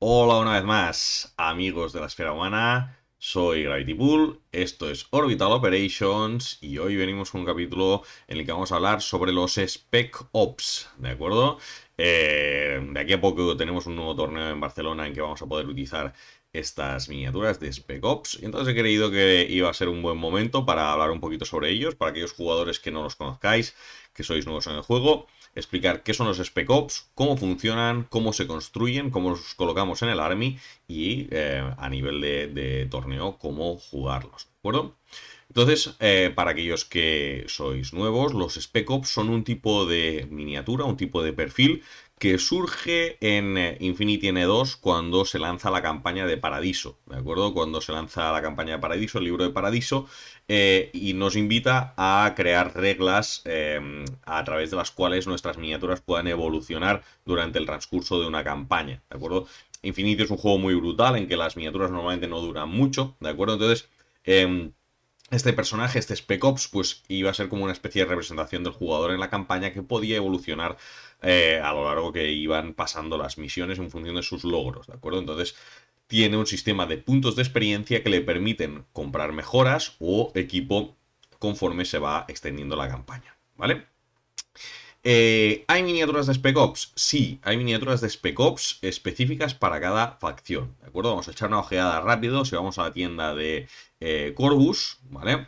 Hola una vez más, amigos de la esfera humana. Soy Gravity Bull, esto es Orbital Operations y hoy venimos con un capítulo en el que vamos a hablar sobre los Spec Ops, ¿de acuerdo? Eh, de aquí a poco tenemos un nuevo torneo en Barcelona en que vamos a poder utilizar estas miniaturas de Spec Ops. y Entonces he creído que iba a ser un buen momento para hablar un poquito sobre ellos, para aquellos jugadores que no los conozcáis, que sois nuevos en el juego explicar qué son los Spec Ops, cómo funcionan, cómo se construyen, cómo los colocamos en el Army y eh, a nivel de, de torneo cómo jugarlos, ¿de acuerdo? Entonces, eh, para aquellos que sois nuevos, los Spec Ops son un tipo de miniatura, un tipo de perfil que surge en eh, Infinity N2 cuando se lanza la campaña de Paradiso, ¿de acuerdo? Cuando se lanza la campaña de Paradiso, el libro de Paradiso, eh, y nos invita a crear reglas em, a través de las cuales nuestras miniaturas puedan evolucionar durante el transcurso de una campaña, ¿de acuerdo? Infinity es un juego muy brutal en que las miniaturas normalmente no duran mucho, ¿de acuerdo? Entonces... Em, este personaje, este Spec Ops, pues iba a ser como una especie de representación del jugador en la campaña que podía evolucionar eh, a lo largo que iban pasando las misiones en función de sus logros, ¿de acuerdo? Entonces tiene un sistema de puntos de experiencia que le permiten comprar mejoras o equipo conforme se va extendiendo la campaña, ¿vale? Eh, ¿Hay miniaturas de Spec Ops? Sí, hay miniaturas de Spec Ops específicas para cada facción, ¿de acuerdo? Vamos a echar una ojeada rápido, si vamos a la tienda de eh, Corbus, ¿vale?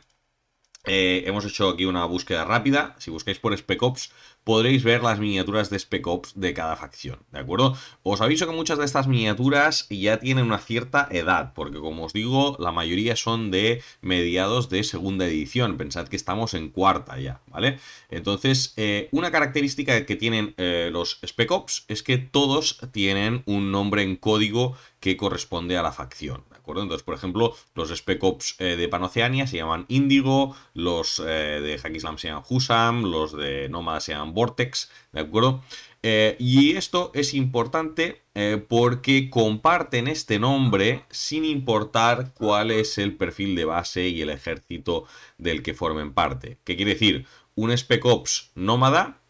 Eh, hemos hecho aquí una búsqueda rápida, si buscáis por Spec Ops podréis ver las miniaturas de Spec Ops de cada facción, ¿de acuerdo? Os aviso que muchas de estas miniaturas ya tienen una cierta edad, porque como os digo, la mayoría son de mediados de segunda edición, pensad que estamos en cuarta ya, ¿vale? Entonces, eh, una característica que tienen eh, los Spec Ops es que todos tienen un nombre en código que corresponde a la facción, entonces, por ejemplo, los Spec Ops eh, de Panoceania se llaman Índigo, los eh, de Hackislam se llaman Husam, los de Nómada se llaman Vortex, ¿de acuerdo? Eh, y esto es importante porque comparten este nombre sin importar cuál es el perfil de base y el ejército del que formen parte. ¿Qué quiere decir? Un Spec Ops nómada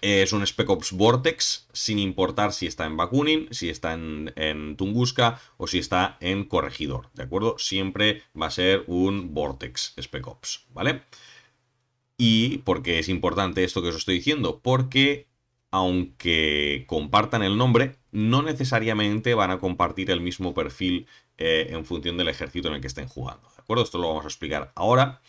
es un Spec Ops Vortex, sin importar si está en Bakunin, si está en, Tunguska o si está en Corregidor, ¿de acuerdo? Siempre va a ser un Vortex Spec Ops, ¿vale? Y por qué es importante esto que os estoy diciendo, porque aunque compartan el nombre, no necesariamente van a compartir el mismo perfil eh, en función del ejército en el que estén jugando, ¿de acuerdo? Esto lo vamos a explicar ahora.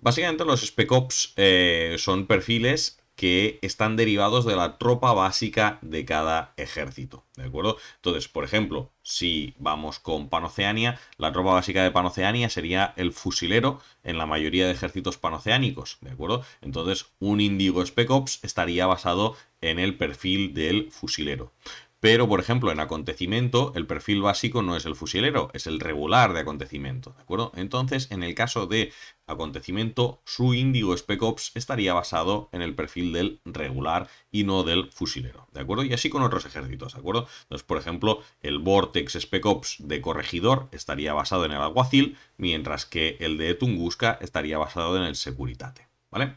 Básicamente los Spec Ops eh, son perfiles que están derivados de la tropa básica de cada ejército, ¿de acuerdo? Entonces, por ejemplo, si vamos con Panoceania, la tropa básica de Panoceania sería el fusilero en la mayoría de ejércitos panoceánicos, ¿de acuerdo? Entonces, un Indigo Spec Ops estaría basado en el perfil del fusilero. Pero, por ejemplo, en acontecimiento, el perfil básico no es el fusilero, es el regular de acontecimiento, ¿de acuerdo? Entonces, en el caso de acontecimiento, su índigo Spec Ops estaría basado en el perfil del regular y no del fusilero, ¿de acuerdo? Y así con otros ejércitos, ¿de acuerdo? Entonces, por ejemplo, el Vortex Spec Ops de corregidor estaría basado en el alguacil, mientras que el de Tunguska estaría basado en el securitate, ¿vale?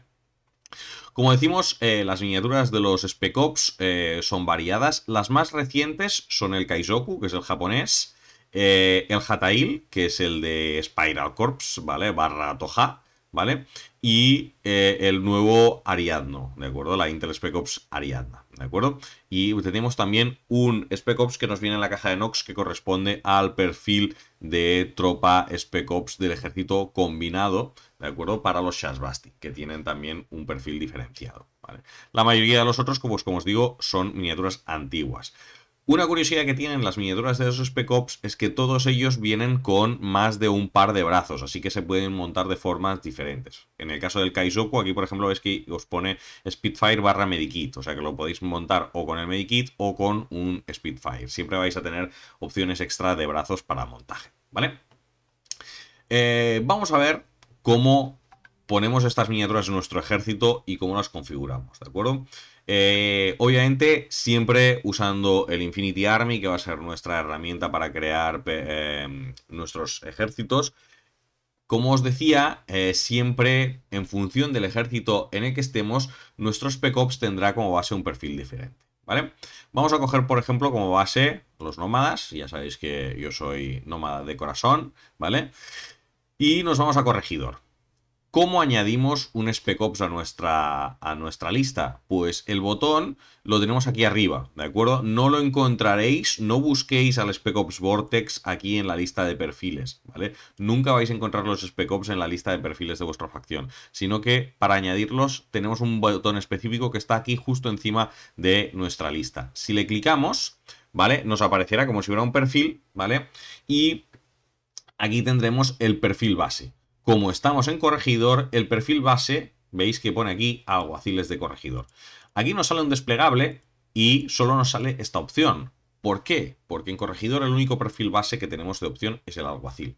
Como decimos, eh, las miniaturas de los Spec Ops eh, son variadas. Las más recientes son el Kaizoku, que es el japonés, eh, el Hatail, que es el de Spiral Corps, ¿vale? Barra Toha, ¿vale? y eh, el nuevo Ariadno, ¿de acuerdo? La Intel Spec Ops Ariadna, ¿de acuerdo? Y tenemos también un Spec Ops que nos viene en la caja de Nox que corresponde al perfil de tropa Spec Ops del ejército combinado, ¿de acuerdo? Para los Basti, que tienen también un perfil diferenciado, ¿vale? La mayoría de los otros, pues, como os digo, son miniaturas antiguas. Una curiosidad que tienen las miniaturas de esos Spec Ops es que todos ellos vienen con más de un par de brazos, así que se pueden montar de formas diferentes. En el caso del Kaizoku, aquí por ejemplo veis que os pone Spitfire barra Medikit, o sea que lo podéis montar o con el Medikit o con un Spitfire. Siempre vais a tener opciones extra de brazos para montaje, ¿vale? Eh, vamos a ver cómo ponemos estas miniaturas en nuestro ejército y cómo las configuramos, ¿de acuerdo? Eh, obviamente, siempre usando el Infinity Army, que va a ser nuestra herramienta para crear em, nuestros ejércitos. Como os decía, eh, siempre en función del ejército en el que estemos, nuestros Spec Ops tendrá como base un perfil diferente. ¿Vale? Vamos a coger, por ejemplo, como base los nómadas. Ya sabéis que yo soy nómada de corazón, ¿vale? Y nos vamos a corregidor. ¿Cómo añadimos un Spec Ops a nuestra, a nuestra lista? Pues el botón lo tenemos aquí arriba, ¿de acuerdo? No lo encontraréis, no busquéis al Spec Ops Vortex aquí en la lista de perfiles, ¿vale? Nunca vais a encontrar los Spec Ops en la lista de perfiles de vuestra facción, sino que para añadirlos tenemos un botón específico que está aquí justo encima de nuestra lista. Si le clicamos, ¿vale? Nos aparecerá como si fuera un perfil, ¿vale? Y aquí tendremos el perfil base como estamos en corregidor, el perfil base, veis que pone aquí alguaciles de corregidor. Aquí nos sale un desplegable y solo nos sale esta opción. ¿Por qué? Porque en corregidor el único perfil base que tenemos de opción es el alguacil.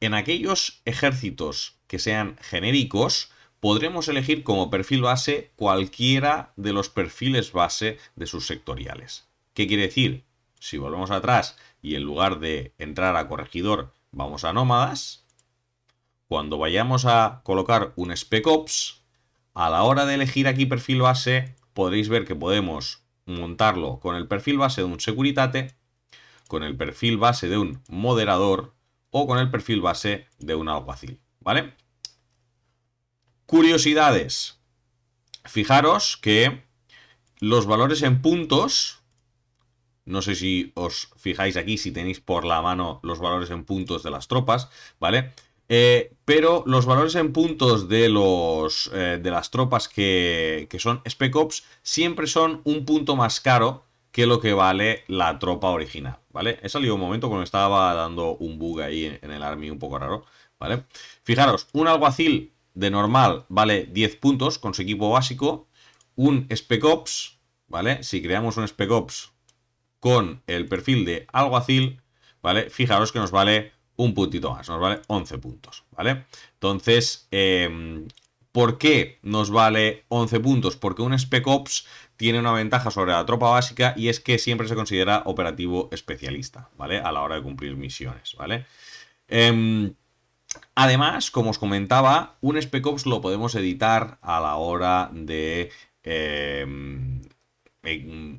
En aquellos ejércitos que sean genéricos, podremos elegir como perfil base cualquiera de los perfiles base de sus sectoriales. ¿Qué quiere decir? Si volvemos atrás y en lugar de entrar a corregidor vamos a nómadas, cuando vayamos a colocar un Spec Ops, a la hora de elegir aquí perfil base, podréis ver que podemos montarlo con el perfil base de un Securitate, con el perfil base de un moderador o con el perfil base de un alguacil, ¿vale? Curiosidades. Fijaros que los valores en puntos, no sé si os fijáis aquí, si tenéis por la mano los valores en puntos de las tropas, ¿vale? Eh, pero los valores en puntos de, los, eh, de las tropas que, son Spec Ops siempre son un punto más caro que lo que vale la tropa original, ¿vale? He salido un momento cuando estaba dando un bug ahí en, el Army un poco raro, ¿vale? Fijaros, un alguacil de normal vale 10 puntos con su equipo básico, un Spec Ops, ¿vale? Si creamos un Spec Ops con el perfil de alguacil, ¿vale? Fijaros que nos vale un puntito más, nos vale 11 puntos, ¿vale? Entonces, em, ¿por qué nos vale 11 puntos? Porque un Spec Ops tiene una ventaja sobre la tropa básica y es que siempre se considera operativo especialista, ¿vale? A la hora de cumplir misiones, ¿vale? Em, además, como os comentaba, un Spec Ops lo podemos editar a la hora de em,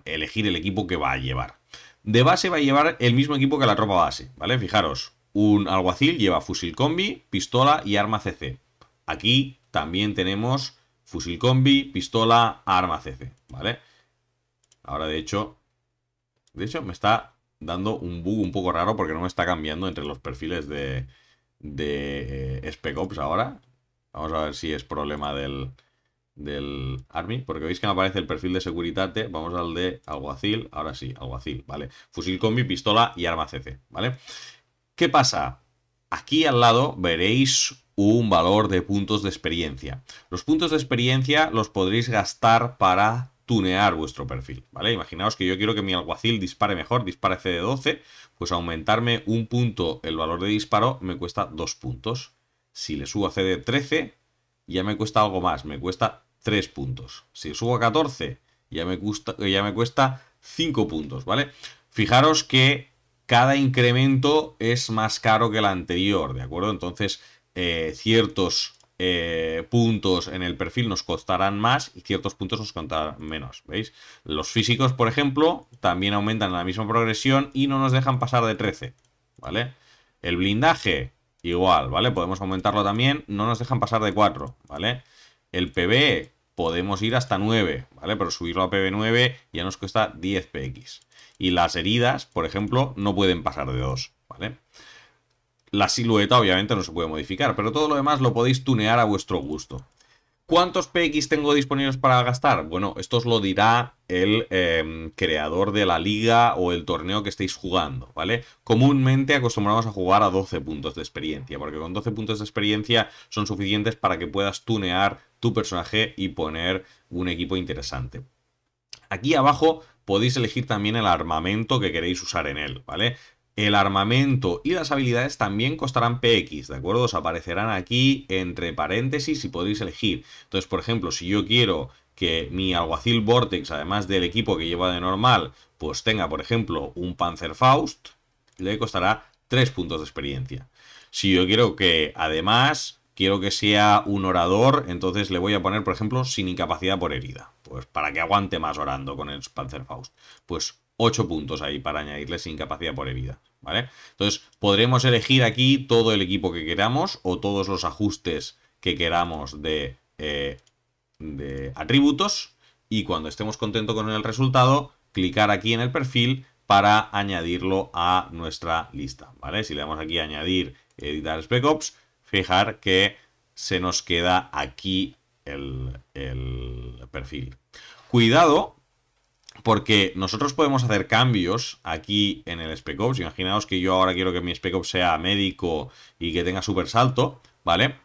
elegir el equipo que va a llevar. De base va a llevar el mismo equipo que la tropa base, ¿vale? Fijaros, un alguacil lleva fusil combi, pistola y arma CC. Aquí también tenemos fusil combi, pistola, arma CC, ¿vale? Ahora, de hecho, de hecho me está dando un bug un poco raro porque no me está cambiando entre los perfiles de, de eh, Spec Ops ahora. Vamos a ver si es problema del, Army, porque veis que me aparece el perfil de Securitate, vamos al de Alguacil, ahora sí, Alguacil, ¿vale? Fusil combi, pistola y arma CC, ¿vale? ¿Qué pasa? Aquí al lado veréis un valor de puntos de experiencia. Los puntos de experiencia los podréis gastar para tunear vuestro perfil, ¿vale? Imaginaos que yo quiero que mi alguacil dispare mejor, dispare CD12, pues aumentarme un punto el valor de disparo me cuesta dos puntos. Si le subo a CD13, ya me cuesta algo más, me cuesta tres puntos. Si subo a 14, ya me, cuesta, ya me cuesta 5 puntos, ¿vale? Fijaros que cada incremento es más caro que el anterior, ¿de acuerdo? Entonces, eh, ciertos eh, puntos en el perfil nos costarán más y ciertos puntos nos costarán menos, ¿veis? Los físicos, por ejemplo, también aumentan en la misma progresión y no nos dejan pasar de 13, ¿vale? El blindaje, igual, ¿vale? Podemos aumentarlo también, no nos dejan pasar de 4, ¿vale? El PBE, podemos ir hasta 9, ¿vale? Pero subirlo a PB9 ya nos cuesta 10 PX. Y las heridas, por ejemplo, no pueden pasar de 2, ¿vale? La silueta obviamente no se puede modificar, pero todo lo demás lo podéis tunear a vuestro gusto. ¿Cuántos PX tengo disponibles para gastar? Bueno, esto os lo dirá el em, creador de la liga o el torneo que estéis jugando, ¿vale? Comúnmente acostumbramos a jugar a 12 puntos de experiencia, porque con 12 puntos de experiencia son suficientes para que puedas tunear tu personaje y poner un equipo interesante. Aquí abajo podéis elegir también el armamento que queréis usar en él, ¿vale? El armamento y las habilidades también costarán PX, ¿de acuerdo? Os aparecerán aquí entre paréntesis y podéis elegir. Entonces, por ejemplo, si yo quiero que mi alguacil Vortex, además del equipo que lleva de normal, pues tenga, por ejemplo, un faust le costará 3 puntos de experiencia. Si yo quiero que, además, quiero que sea un orador, entonces le voy a poner, por ejemplo, sin incapacidad por herida. Pues para que aguante más orando con el Panzerfaust. Pues 8 puntos ahí para añadirles incapacidad por herida, ¿vale? Entonces, podremos elegir aquí todo el equipo que queramos o todos los ajustes que queramos eh, de, atributos y cuando estemos contentos con el resultado, clicar aquí en el perfil para añadirlo a nuestra lista, ¿vale? Si le damos aquí añadir editar Spec Ops, fijar que se nos queda aquí el, el perfil. Cuidado porque nosotros podemos hacer cambios aquí en el Spec Ops. Imaginaos que yo ahora quiero que mi Spec Ops sea médico y que tenga super salto, ¿vale?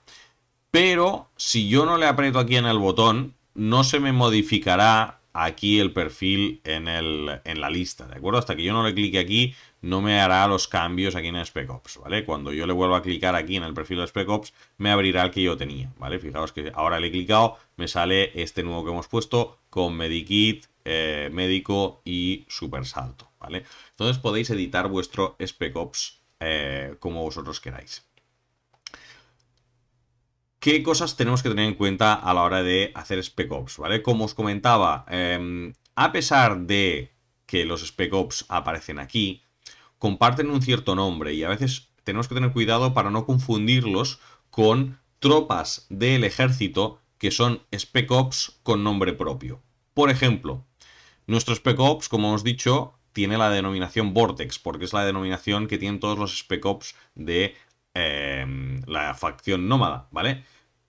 Pero si yo no le aprieto aquí en el botón, no se me modificará aquí el perfil en, el, en la lista, ¿de acuerdo? Hasta que yo no le clique aquí, no me hará los cambios aquí en Spec Ops, ¿vale? Cuando yo le vuelvo a clicar aquí en el perfil de Spec Ops, me abrirá el que yo tenía, ¿vale? Fijaos que ahora le he clicado, me sale este nuevo que hemos puesto con Medikit, eh, Médico y Supersalto, ¿vale? Entonces podéis editar vuestro Spec Ops eh, como vosotros queráis. ¿Qué cosas tenemos que tener en cuenta a la hora de hacer Spec Ops, ¿vale? Como os comentaba, em, a pesar de que los Spec Ops aparecen aquí, comparten un cierto nombre y a veces tenemos que tener cuidado para no confundirlos con tropas del ejército que son Spec Ops con nombre propio. Por ejemplo, nuestro Spec Ops, como hemos dicho, tiene la denominación Vortex, porque es la denominación que tienen todos los Spec Ops de em, la facción nómada, ¿vale?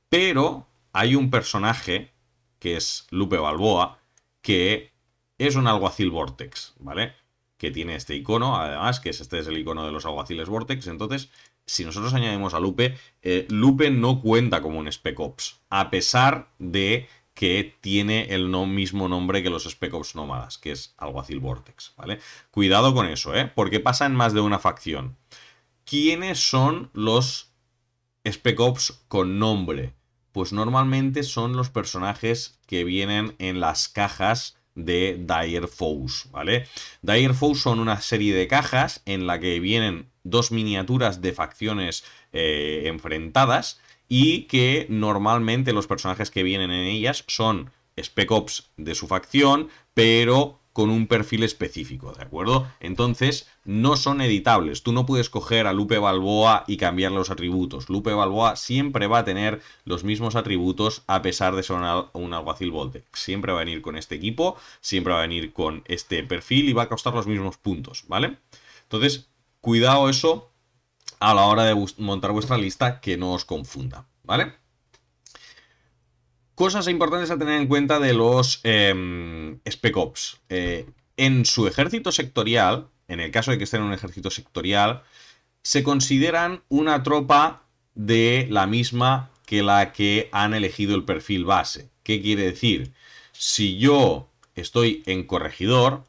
Pero hay un personaje, que es Lupe Balboa, que es un alguacil Vortex, ¿vale? que tiene este icono, además, que este es el icono de los alguaciles Vortex. Entonces, si nosotros añadimos a Lupe, eh, Lupe no cuenta como un Spec Ops, a pesar de que tiene el mismo nombre que los Spec Ops nómadas, que es alguacil Vortex, ¿vale? Cuidado con eso, ¿eh? Porque pasa en más de una facción. ¿Quiénes son los Spec Ops con nombre? Pues normalmente son los personajes que vienen en las cajas de Dire Foes, ¿vale? Dire Foes son una serie de cajas en la que vienen dos miniaturas de facciones eh, enfrentadas y que normalmente los personajes que vienen en ellas son Spec Ops de su facción, pero con un perfil específico, ¿de acuerdo? Entonces, no son editables. Tú no puedes coger a Lupe Balboa y cambiar los atributos. Lupe Balboa siempre va a tener los mismos atributos a pesar de ser un alguacil volte Siempre va a venir con este equipo, siempre va a venir con este perfil y va a costar los mismos puntos, ¿vale? Entonces, cuidado eso a la hora de montar vuestra lista que no os confunda, ¿vale? Cosas importantes a tener en cuenta de los SPECOPs. Em, Spec Ops. Eh, en su ejército sectorial, en el caso de que estén en un ejército sectorial, se consideran una tropa de la misma que la que han elegido el perfil base. ¿Qué quiere decir? Si yo estoy en corregidor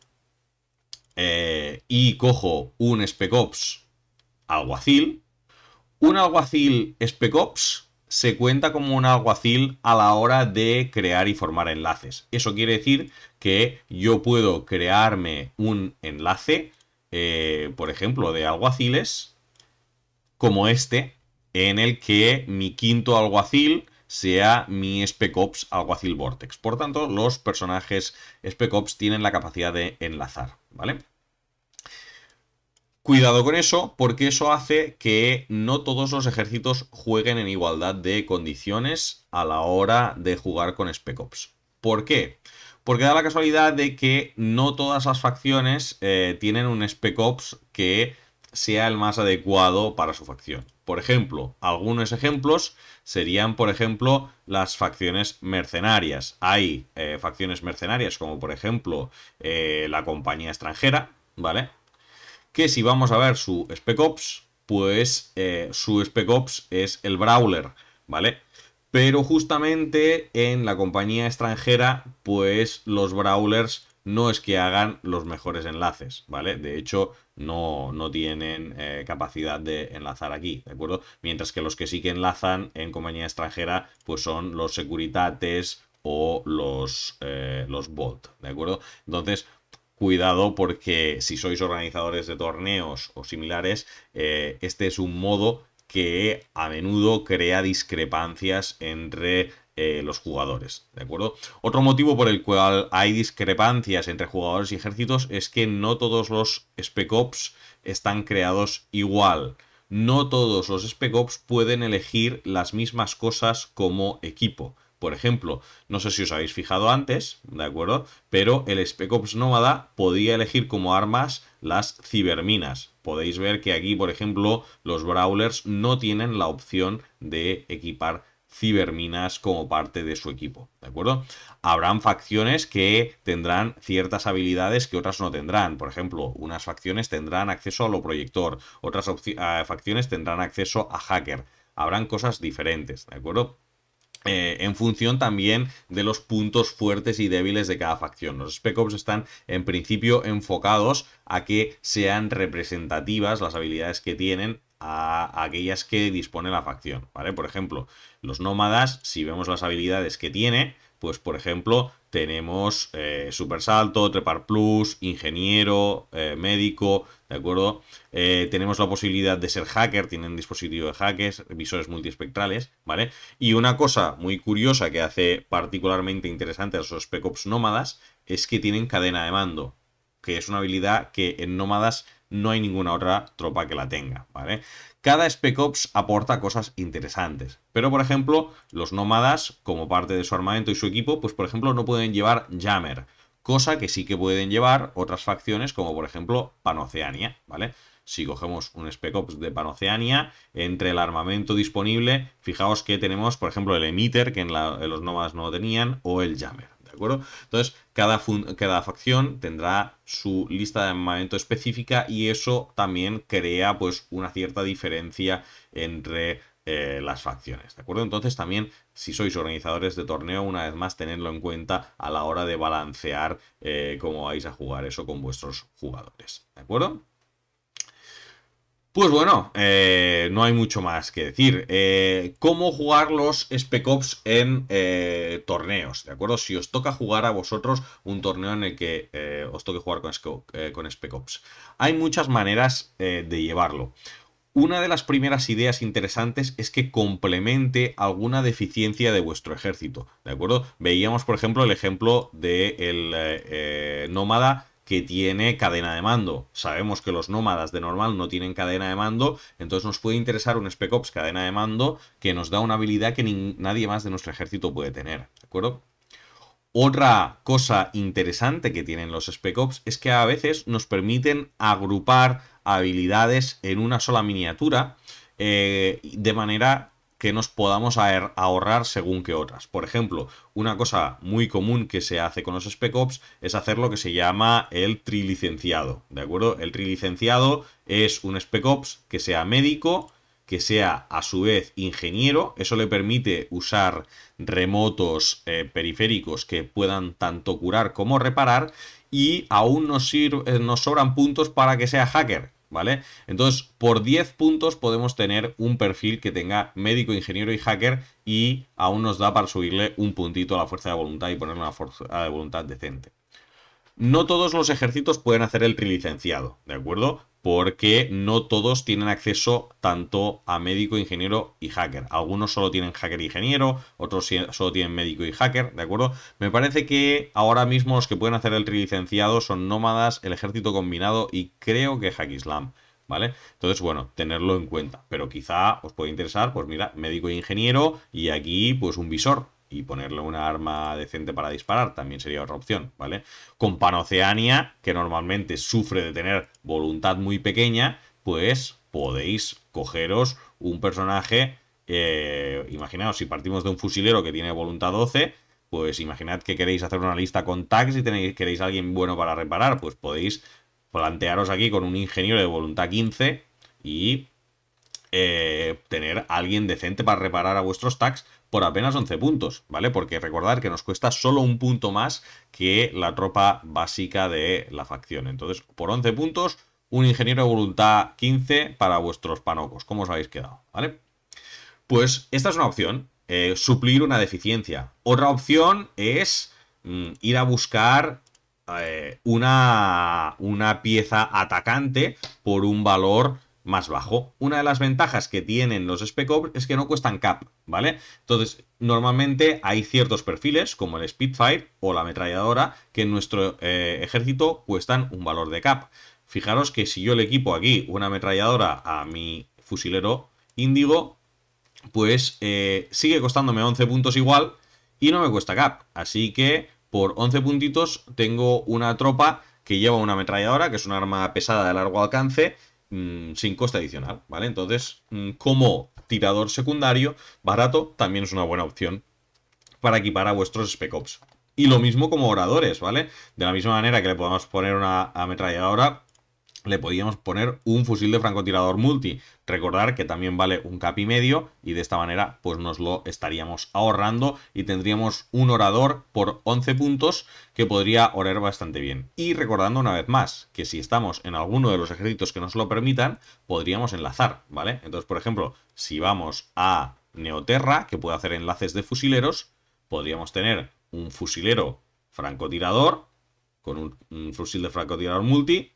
eh, y cojo un Spec Ops alguacil, un alguacil Spec Ops se cuenta como un alguacil a la hora de crear y formar enlaces. Eso quiere decir que yo puedo crearme un enlace, eh, por ejemplo, de alguaciles, como este, en el que mi quinto alguacil sea mi Spec Ops alguacil Vortex. Por tanto, los personajes SpecOps tienen la capacidad de enlazar, ¿vale? Cuidado con eso, porque eso hace que no todos los ejércitos jueguen en igualdad de condiciones a la hora de jugar con Spec Ops. ¿Por qué? Porque da la casualidad de que no todas las facciones eh, tienen un Spec Ops que sea el más adecuado para su facción. Por ejemplo, algunos ejemplos serían, por ejemplo, las facciones mercenarias. Hay eh, facciones mercenarias como, por ejemplo, eh, la compañía extranjera, ¿vale? que si vamos a ver su Spec Ops, pues eh, su Spec Ops es el Brawler, ¿vale? Pero justamente en la compañía extranjera, pues los Brawlers no es que hagan los mejores enlaces, ¿vale? De hecho, no, no tienen eh, capacidad de enlazar aquí, ¿de acuerdo? Mientras que los que sí que enlazan en compañía extranjera, pues son los Securitates o los, eh, los Bot, ¿de acuerdo? Entonces, cuidado porque si sois organizadores de torneos o similares, eh, este es un modo que a menudo crea discrepancias entre eh, los jugadores, ¿de acuerdo? Otro motivo por el cual hay discrepancias entre jugadores y ejércitos es que no todos los Spec Ops están creados igual. No todos los Spec Ops pueden elegir las mismas cosas como equipo. Por ejemplo, no sé si os habéis fijado antes, ¿de acuerdo? Pero el Spec Ops Nómada podía elegir como armas las ciberminas. Podéis ver que aquí, por ejemplo, los Brawlers no tienen la opción de equipar ciberminas como parte de su equipo, ¿de acuerdo? Habrán facciones que tendrán ciertas habilidades que otras no tendrán, por ejemplo, unas facciones tendrán acceso a lo proyector, otras facciones tendrán acceso a hacker, habrán cosas diferentes, ¿de acuerdo? Eh, en función también de los puntos fuertes y débiles de cada facción. Los Spec Ops están en principio enfocados a que sean representativas las habilidades que tienen a aquellas que dispone la facción, Por ejemplo, los nómadas, si vemos las habilidades que tiene, pues por ejemplo, tenemos eh, supersalto, trepar plus, ingeniero, eh, médico, ¿de acuerdo? Eh, tenemos la posibilidad de ser hacker, tienen dispositivo de hackers, visores multiespectrales, ¿vale? Y una cosa muy curiosa que hace particularmente interesante a esos Spec Ops nómadas es que tienen cadena de mando, que es una habilidad que en nómadas no hay ninguna otra tropa que la tenga, ¿vale? Cada Spec Ops aporta cosas interesantes, pero por ejemplo, los nómadas, como parte de su armamento y su equipo, pues por ejemplo no pueden llevar Jammer, cosa que sí que pueden llevar otras facciones como por ejemplo Panoceania, ¿vale? Si cogemos un Spec Ops de Panoceania, entre el armamento disponible, fijaos que tenemos, por ejemplo, el Emitter, que en los nómadas no lo tenían, o el Jammer. Entonces, cada, cada facción tendrá su lista de armamento específica y eso también crea pues una cierta diferencia entre eh, las facciones, ¿de acuerdo? Entonces también, si sois organizadores de torneo, una vez más, tenedlo en cuenta a la hora de balancear eh, cómo vais a jugar eso con vuestros jugadores, ¿de acuerdo? Pues bueno, eh, no hay mucho más que decir. Eh, ¿Cómo jugar los Spec Ops en eh, torneos? ¿De acuerdo? Si os toca jugar a vosotros un torneo en el que os toque jugar con, Spec Ops. Hay muchas maneras de llevarlo. Una de las primeras ideas interesantes es que complemente alguna deficiencia de vuestro ejército, ¿de acuerdo? Veíamos, por ejemplo, el ejemplo del de el nómada que tiene cadena de mando. Sabemos que los nómadas de normal no tienen cadena de mando, entonces nos puede interesar un Spec Ops cadena de mando que nos da una habilidad que nadie más de nuestro ejército puede tener, ¿de acuerdo? Otra cosa interesante que tienen los Spec Ops es que a veces nos permiten agrupar habilidades en una sola miniatura eh, de manera que nos podamos ahorrar según que otras. Por ejemplo, una cosa muy común que se hace con los spec ops es hacer lo que se llama el trilicenciado, ¿de acuerdo? El trilicenciado es un spec ops que sea médico, que sea a su vez ingeniero, eso le permite usar remotos eh, periféricos que puedan tanto curar como reparar y aún nos sobran puntos para que sea hacker, ¿vale? Entonces, por 10 puntos podemos tener un perfil que tenga médico, ingeniero y hacker y aún nos da para subirle un puntito a la fuerza de voluntad y ponerle una fuerza de voluntad decente. No todos los ejércitos pueden hacer el trilicenciado, ¿de acuerdo? porque no todos tienen acceso tanto a médico, ingeniero y hacker. Algunos solo tienen hacker e ingeniero, otros solo tienen médico y hacker, ¿de acuerdo? Me parece que ahora mismo los que pueden hacer el trilicenciado son nómadas, el ejército combinado y creo que hack islam. ¿Vale? Entonces, bueno, tenerlo en cuenta. Pero quizá os puede interesar, pues mira, médico e ingeniero y aquí, pues un visor, y ponerle una arma decente para disparar también sería otra opción, ¿vale? Con Panoceania, que normalmente sufre de tener voluntad muy pequeña, pues podéis cogeros un personaje, eh, imaginaos, si partimos de un fusilero que tiene voluntad 12, pues imaginad que queréis hacer una lista con tags y tenéis, queréis alguien bueno para reparar, pues podéis plantearos aquí con un ingeniero de voluntad 15 y eh, tener alguien decente para reparar a vuestros tags por apenas 11 puntos, ¿vale? Porque recordar que nos cuesta solo un punto más que la tropa básica de la facción. Entonces, por 11 puntos, un ingeniero de voluntad 15 para vuestros panocos. ¿Cómo os habéis quedado? ¿Vale? Pues esta es una opción, eh, suplir una deficiencia. Otra opción es mm, ir a buscar eh, una, una pieza atacante por un valor más bajo. Una de las ventajas que tienen los spec ops es que no cuestan cap, ¿vale? Entonces, normalmente hay ciertos perfiles, como el Spitfire o la ametralladora, que en nuestro eh, ejército cuestan un valor de cap. Fijaros que si yo le equipo aquí una ametralladora a mi fusilero índigo, pues eh, sigue costándome 11 puntos igual y no me cuesta cap. Así que por 11 puntitos tengo una tropa que lleva una ametralladora, que es un arma pesada de largo alcance, Mm, sin coste adicional, ¿vale? Entonces, mm, como tirador secundario, barato también es una buena opción para equipar a vuestros Spec Ops. Y lo mismo como oradores, ¿vale? De la misma manera que le podamos poner una ametralladora, le podíamos poner un fusil de francotirador multi. Recordar que también vale un cap y medio y de esta manera pues nos lo estaríamos ahorrando y tendríamos un orador por 11 puntos que podría orar bastante bien. Y recordando una vez más que si estamos en alguno de los ejércitos que nos lo permitan, podríamos enlazar, ¿vale? Entonces, por ejemplo, si vamos a Neoterra, que puede hacer enlaces de fusileros, podríamos tener un fusilero francotirador con un, un fusil de francotirador multi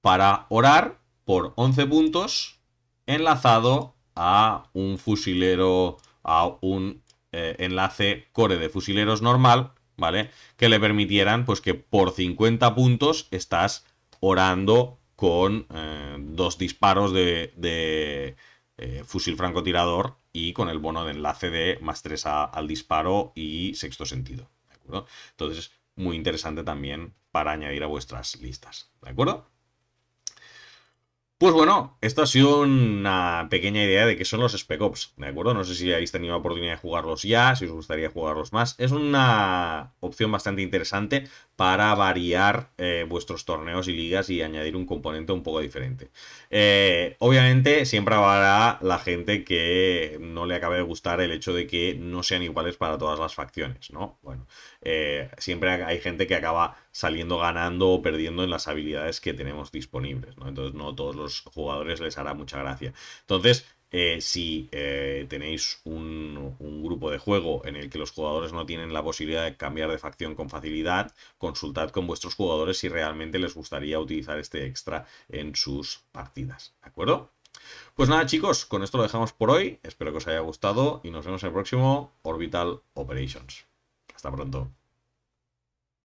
para orar por 11 puntos enlazado a un fusilero, a un eh, enlace core de fusileros normal, ¿vale? Que le permitieran pues que por 50 puntos estás orando con eh, dos disparos de, eh, fusil francotirador y con el bono de enlace de más 3 al disparo y sexto sentido. ¿de acuerdo? Entonces, muy interesante también para añadir a vuestras listas. ¿De acuerdo? Pues bueno, esta ha sido una pequeña idea de qué son los Spec Ops, ¿de acuerdo? No sé si habéis tenido la oportunidad de jugarlos ya, si os gustaría jugarlos más. Es una opción bastante interesante para variar eh, vuestros torneos y ligas y añadir un componente un poco diferente. Eh, obviamente, siempre habrá la gente que no le acabe de gustar el hecho de que no sean iguales para todas las facciones, ¿no? Bueno, eh, siempre hay gente que acaba saliendo ganando o perdiendo en las habilidades que tenemos disponibles, ¿no? Entonces no todos los jugadores les hará mucha gracia. Entonces, eh, si eh, tenéis un, un, grupo de juego en el que los jugadores no tienen la posibilidad de cambiar de facción con facilidad, consultad con vuestros jugadores si realmente les gustaría utilizar este extra en sus partidas, ¿de acuerdo? Pues nada chicos, con esto lo dejamos por hoy, espero que os haya gustado y nos vemos en el próximo Orbital Operations. Hasta pronto.